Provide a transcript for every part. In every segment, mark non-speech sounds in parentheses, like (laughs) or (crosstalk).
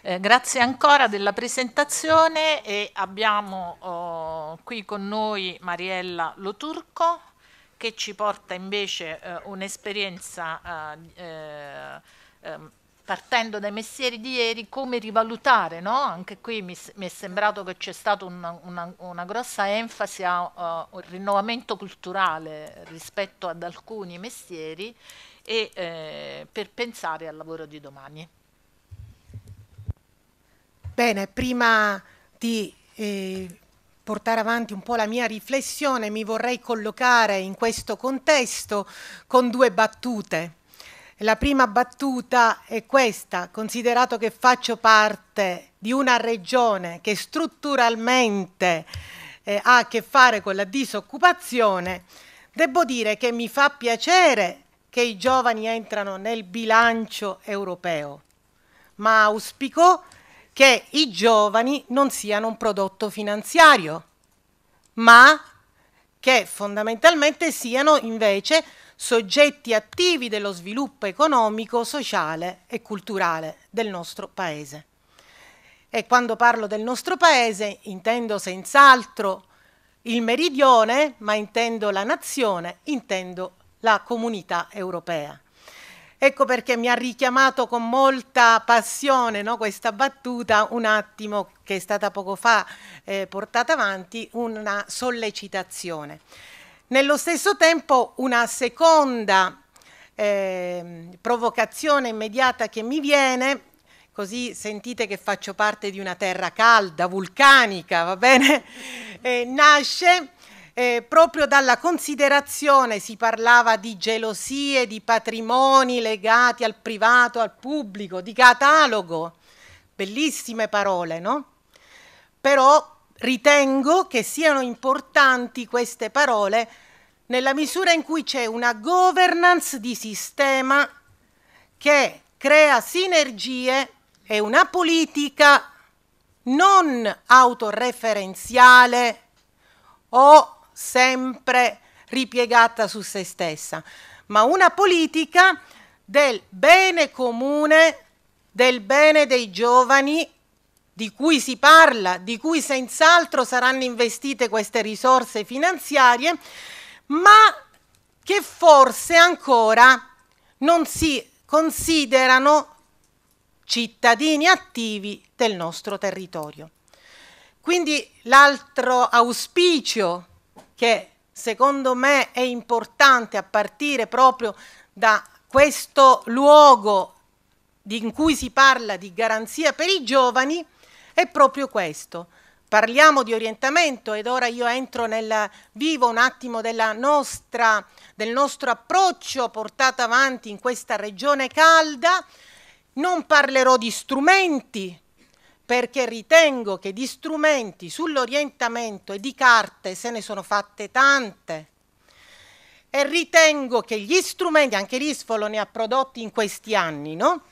Eh, grazie ancora della presentazione e abbiamo oh, qui con noi Mariella Loturco che ci porta invece eh, un'esperienza eh, eh ehm, partendo dai mestieri di ieri, come rivalutare, no? anche qui mi, mi, è sembrato che c'è stata una, una, una grossa enfasi a uh, un rinnovamento culturale rispetto ad alcuni mestieri e eh, per pensare al lavoro di domani. Bene, prima di eh, portare avanti un po' la mia riflessione mi vorrei collocare in questo contesto con due battute. La prima battuta è questa, considerato che faccio parte di una regione che strutturalmente eh, ha a che fare con la disoccupazione, devo dire che mi fa piacere che i giovani entrano nel bilancio europeo, ma auspico che i giovani non siano un prodotto finanziario, ma che fondamentalmente siano invece soggetti attivi dello sviluppo economico, sociale e culturale del nostro Paese. E quando parlo del nostro Paese intendo senz'altro il meridione, ma intendo la nazione, intendo la comunità europea. Ecco perché mi ha richiamato con molta passione no, questa battuta un attimo che è stata poco fa eh, portata avanti, una sollecitazione. Nello stesso tempo una seconda eh, provocazione immediata che mi viene, così sentite che faccio parte di una terra calda, vulcanica, va bene? (laughs) Eh, nasce eh, proprio dalla considerazione, si parlava di gelosie, di patrimoni legati al privato, al pubblico, di catalogo, bellissime parole, no? Però ritengo che siano importanti queste parole nella misura in cui c'è una governance di sistema che crea sinergie e una politica non autoreferenziale o sempre ripiegata su se stessa, ma una politica del bene comune, del bene dei giovani di cui si parla, di cui senz'altro saranno investite queste risorse finanziarie, ma che forse ancora non si considerano cittadini attivi del nostro territorio. Quindi l'altro auspicio che secondo me è importante a partire proprio da questo luogo in cui si parla di garanzia per i giovani è proprio questo. Parliamo di orientamento ed ora io entro nel vivo un attimo della nostra, del nostro approccio portato avanti in questa regione calda. Non parlerò di strumenti, perché ritengo che di strumenti sull'orientamento e di carte se ne sono fatte tante. E ritengo che gli strumenti, anche Risfolo ne ha prodotti in questi anni, no?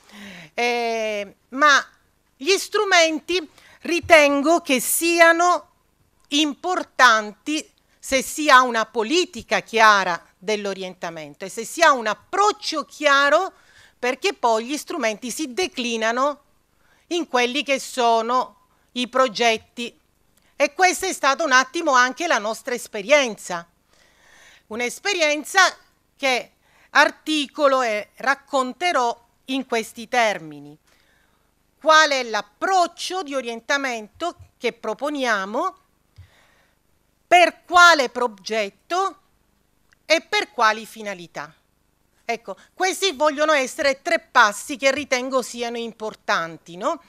Eh, ma gli strumenti ritengo che siano importanti se si ha una politica chiara dell'orientamento e se si ha un approccio chiaro perché poi gli strumenti si declinano in quelli che sono i progetti. E questa è stata un attimo anche la nostra esperienza, un'esperienza che articolo e racconterò in questi termini qual è l'approccio di orientamento che proponiamo, per quale progetto e per quali finalità. Ecco, questi vogliono essere tre passi che ritengo siano importanti, no?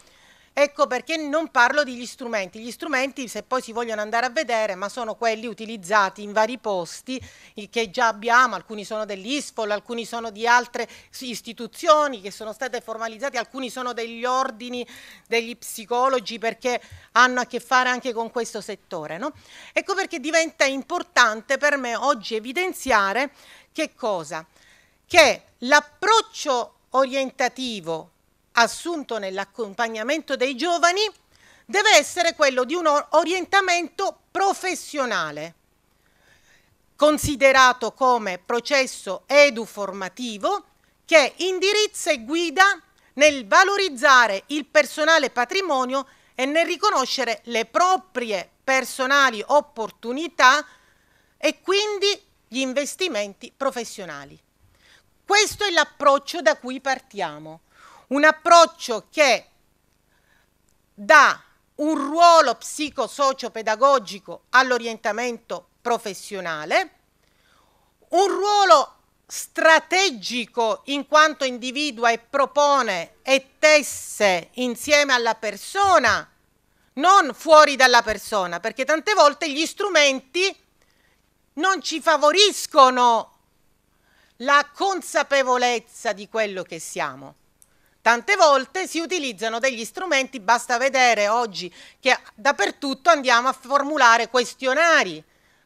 Ecco perché non parlo degli strumenti. Gli strumenti, se poi si vogliono andare a vedere, ma sono quelli utilizzati in vari posti che già abbiamo, alcuni sono dell'ISFOL, alcuni sono di altre istituzioni che sono state formalizzate, alcuni sono degli ordini degli psicologi perché hanno a che fare anche con questo settore. No? Ecco perché diventa importante per me oggi evidenziare che cosa? Che l'approccio orientativo assunto nell'accompagnamento dei giovani deve essere quello di un orientamento professionale, considerato come processo eduformativo che indirizza e guida nel valorizzare il personale patrimonio e nel riconoscere le proprie personali opportunità e quindi gli investimenti professionali. Questo è l'approccio da cui partiamo un approccio che dà un ruolo psicosociopedagogico all'orientamento professionale, un ruolo strategico in quanto individua e propone e tesse insieme alla persona, non fuori dalla persona, perché tante volte gli strumenti non ci favoriscono la consapevolezza di quello che siamo tante volte si utilizzano degli strumenti, basta vedere oggi che dappertutto andiamo a formulare questionari,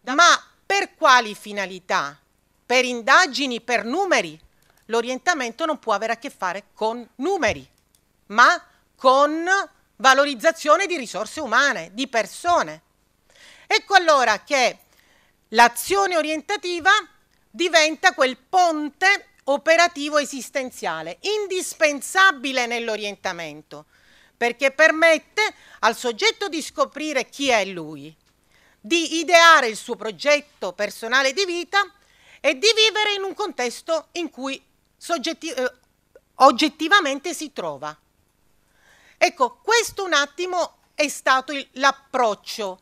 ma per quali finalità? Per indagini, per numeri? L'orientamento non può avere a che fare con numeri, ma con valorizzazione di risorse umane, di persone. Ecco allora che l'azione orientativa diventa quel ponte operativo esistenziale, indispensabile nell'orientamento, perché permette al soggetto di scoprire chi è lui, di ideare il suo progetto personale di vita e di vivere in un contesto in cui eh, oggettivamente si trova. Ecco, questo un attimo è stato l'approccio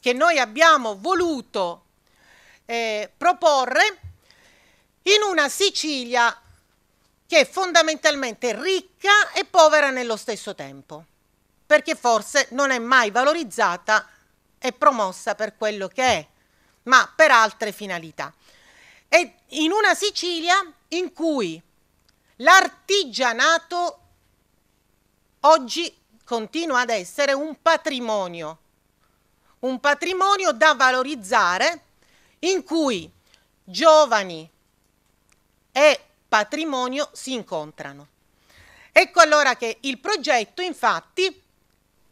che noi abbiamo voluto eh, proporre in una Sicilia che è fondamentalmente ricca e povera nello stesso tempo, perché forse non è mai valorizzata e promossa per quello che è, ma per altre finalità. E in una Sicilia in cui l'artigianato oggi continua ad essere un patrimonio, un patrimonio da valorizzare in cui giovani, e patrimonio si incontrano. Ecco allora che il progetto, infatti,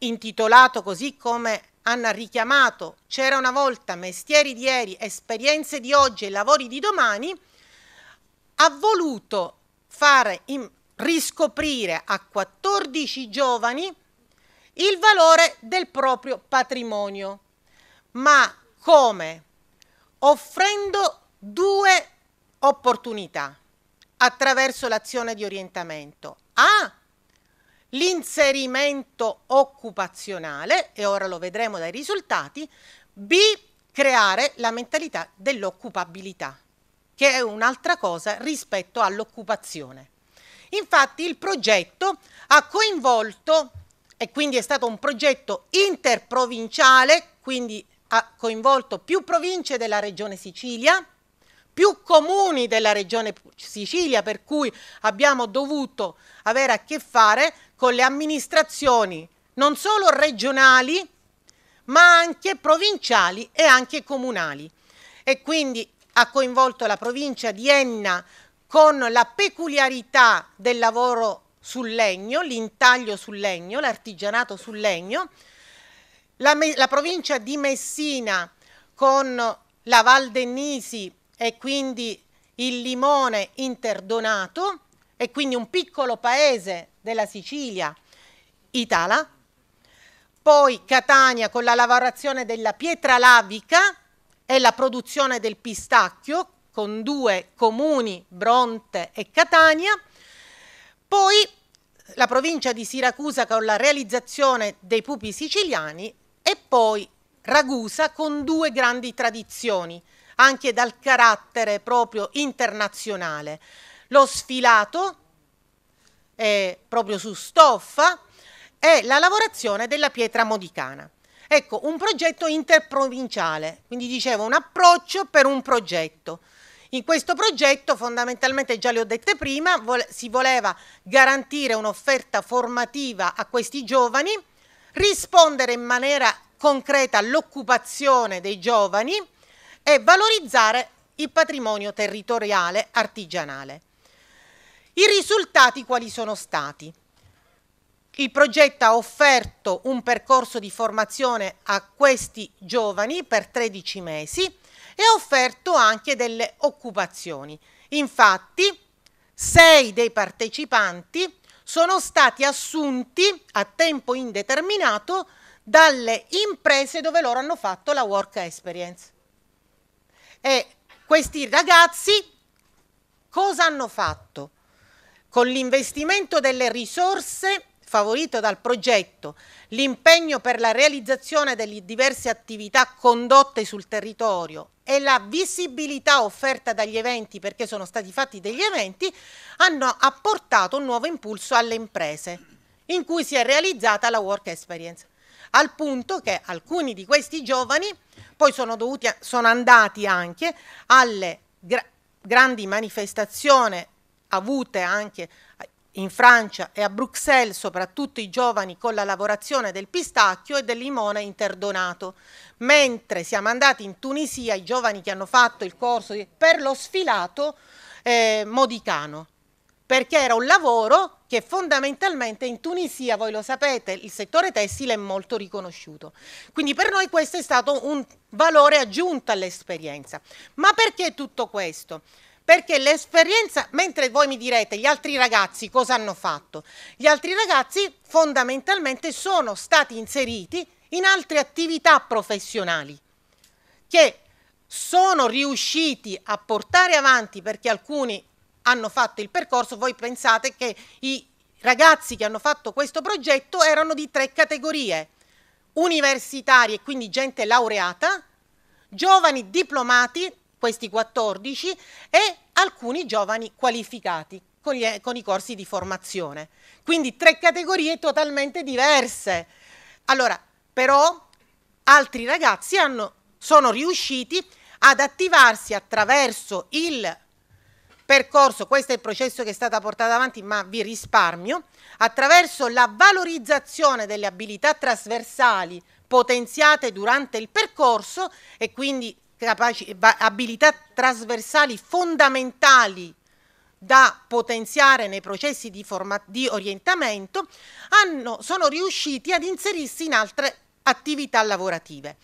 intitolato così come Anna ha richiamato C'era una volta, mestieri di ieri, esperienze di oggi e lavori di domani, ha voluto fare in, riscoprire a 14 giovani il valore del proprio patrimonio. Ma come? Offrendo due opportunità attraverso l'azione di orientamento. A. L'inserimento occupazionale, e ora lo vedremo dai risultati. B. Creare la mentalità dell'occupabilità, che è un'altra cosa rispetto all'occupazione. Infatti il progetto ha coinvolto, e quindi è stato un progetto interprovinciale, quindi ha coinvolto più province della regione Sicilia, più comuni della regione Sicilia, per cui abbiamo dovuto avere a che fare con le amministrazioni non solo regionali, ma anche provinciali e anche comunali. E quindi ha coinvolto la provincia di Enna con la peculiarità del lavoro sul legno, l'intaglio sul legno, l'artigianato sul legno, la, la provincia di Messina con la Val Dennisi e quindi il limone interdonato e quindi un piccolo paese della Sicilia, Itala, poi Catania con la lavorazione della pietra lavica e la produzione del pistacchio con due comuni, Bronte e Catania, poi la provincia di Siracusa con la realizzazione dei pupi siciliani e poi Ragusa con due grandi tradizioni, anche dal carattere proprio internazionale. Lo sfilato è proprio su stoffa e la lavorazione della pietra modicana. Ecco, un progetto interprovinciale, quindi dicevo un approccio per un progetto. In questo progetto, fondamentalmente, già le ho dette prima, si voleva garantire un'offerta formativa a questi giovani, rispondere in maniera concreta all'occupazione dei giovani e valorizzare il patrimonio territoriale artigianale. I risultati quali sono stati? Il progetto ha offerto un percorso di formazione a questi giovani per 13 mesi e ha offerto anche delle occupazioni. Infatti, sei dei partecipanti sono stati assunti a tempo indeterminato dalle imprese dove loro hanno fatto la work experience. E questi ragazzi cosa hanno fatto? Con l'investimento delle risorse favorito dal progetto, l'impegno per la realizzazione delle diverse attività condotte sul territorio e la visibilità offerta dagli eventi, perché sono stati fatti degli eventi, hanno apportato un nuovo impulso alle imprese, in cui si è realizzata la Work Experience al punto che alcuni di questi giovani poi sono, dovuti sono andati anche alle gra grandi manifestazioni avute anche in Francia e a Bruxelles, soprattutto i giovani con la lavorazione del pistacchio e del limone interdonato, mentre siamo andati in Tunisia i giovani che hanno fatto il corso per lo sfilato eh, modicano, perché era un lavoro che fondamentalmente in Tunisia, voi lo sapete, il settore tessile è molto riconosciuto. Quindi per noi questo è stato un valore aggiunto all'esperienza. Ma perché tutto questo? Perché l'esperienza, mentre voi mi direte gli altri ragazzi cosa hanno fatto, gli altri ragazzi fondamentalmente sono stati inseriti in altre attività professionali che sono riusciti a portare avanti perché alcuni hanno fatto il percorso, voi pensate che i ragazzi che hanno fatto questo progetto erano di tre categorie, universitari e quindi gente laureata, giovani diplomati, questi 14, e alcuni giovani qualificati con, gli, eh, con i corsi di formazione. Quindi tre categorie totalmente diverse. Allora, però altri ragazzi hanno, sono riusciti ad attivarsi attraverso il percorso, questo è il processo che è stato portato avanti, ma vi risparmio, attraverso la valorizzazione delle abilità trasversali potenziate durante il percorso e quindi capaci, abilità trasversali fondamentali da potenziare nei processi di, di orientamento, hanno, sono riusciti ad inserirsi in altre attività lavorative.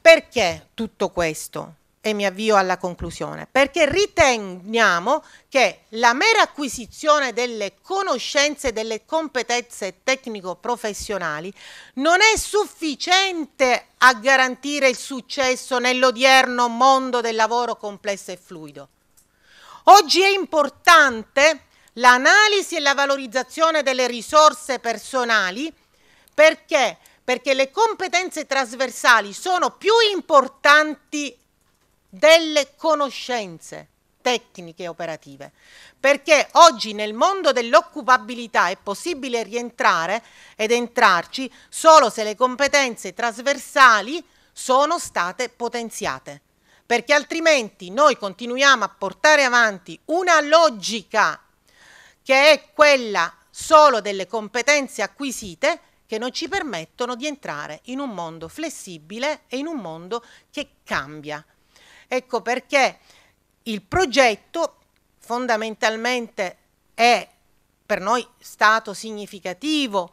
Perché tutto questo? e mi avvio alla conclusione, perché riteniamo che la mera acquisizione delle conoscenze e delle competenze tecnico-professionali non è sufficiente a garantire il successo nell'odierno mondo del lavoro complesso e fluido. Oggi è importante l'analisi e la valorizzazione delle risorse personali perché perché le competenze trasversali sono più importanti delle conoscenze tecniche e operative, perché oggi nel mondo dell'occupabilità è possibile rientrare ed entrarci solo se le competenze trasversali sono state potenziate, perché altrimenti noi continuiamo a portare avanti una logica che è quella solo delle competenze acquisite che non ci permettono di entrare in un mondo flessibile e in un mondo che cambia. Ecco perché il progetto fondamentalmente è per noi stato significativo,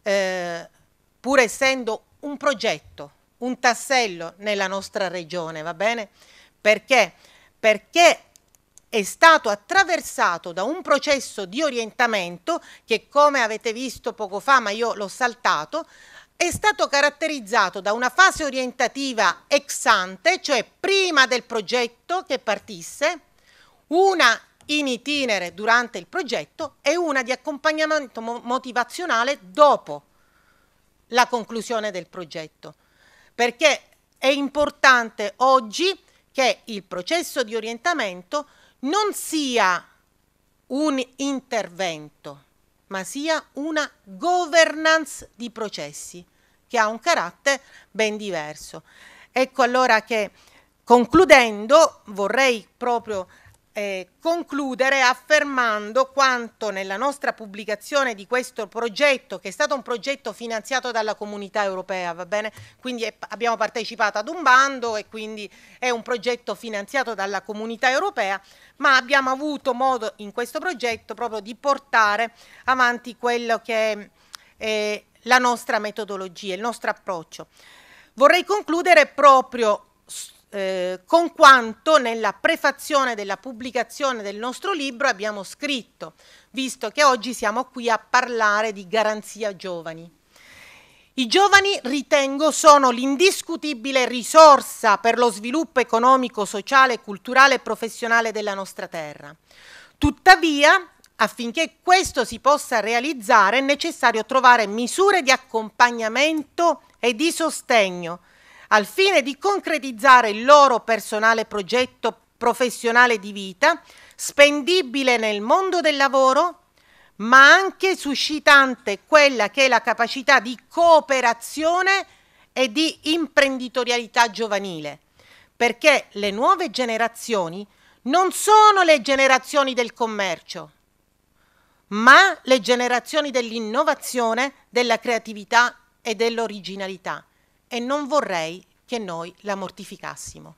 eh, pur essendo un progetto, un tassello nella nostra regione, va bene? Perché? Perché è stato attraversato da un processo di orientamento che come avete visto poco fa, ma io l'ho saltato, è stato caratterizzato da una fase orientativa ex ante, cioè prima del progetto che partisse, una in itinere durante il progetto e una di accompagnamento motivazionale dopo la conclusione del progetto. Perché è importante oggi che il processo di orientamento non sia un intervento, ma sia una governance di processi che ha un carattere ben diverso. Ecco allora che concludendo vorrei proprio eh, concludere affermando quanto nella nostra pubblicazione di questo progetto, che è stato un progetto finanziato dalla comunità europea, va bene? Quindi è, abbiamo partecipato ad un bando e quindi è un progetto finanziato dalla comunità europea, ma abbiamo avuto modo in questo progetto proprio di portare avanti quello che è eh, la nostra metodologia, il nostro approccio. Vorrei concludere proprio eh, con quanto nella prefazione della pubblicazione del nostro libro abbiamo scritto, visto che oggi siamo qui a parlare di garanzia giovani. I giovani, ritengo, sono l'indiscutibile risorsa per lo sviluppo economico, sociale, culturale e professionale della nostra terra. Tuttavia, affinché questo si possa realizzare è necessario trovare misure di accompagnamento e di sostegno al fine di concretizzare il loro personale progetto professionale di vita, spendibile nel mondo del lavoro, ma anche suscitante quella che è la capacità di cooperazione e di imprenditorialità giovanile, perché le nuove generazioni non sono le generazioni del commercio, ma le generazioni dell'innovazione, della creatività e dell'originalità e non vorrei che noi la mortificassimo.